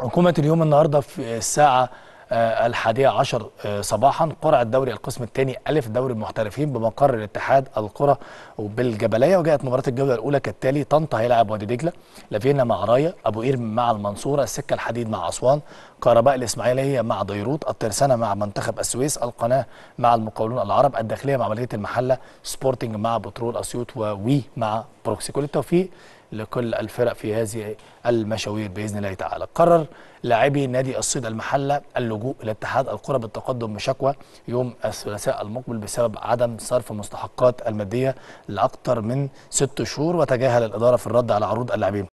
حكومة اليوم النهاردة في الساعة آه، الحادية عشر آه، صباحا قرعة دوري القسم الثاني ألف دوري المحترفين بمقر الاتحاد القرى بالجبلية وجاءت مباراة الجولة الأولى كالتالي طنطا هيلعب وادي دجلة لافينا مع راية أبو قير مع المنصورة السكة الحديد مع أسوان كهرباء الإسماعيلية مع ديروت الترسانة مع منتخب السويس القناة مع المقاولون العرب الداخلية مع بلدية المحلة سبورتنج مع بترول أسيوط ووي مع بروكسي كل التوفيق لكل الفرق في هذه المشاوير باذن الله تعالى. قرر لاعبي نادي الصيد المحله اللجوء الى اتحاد القرى بالتقدم بشكوى يوم الثلاثاء المقبل بسبب عدم صرف مستحقات الماديه لاكثر من ست شهور وتجاهل الاداره في الرد على عروض اللاعبين.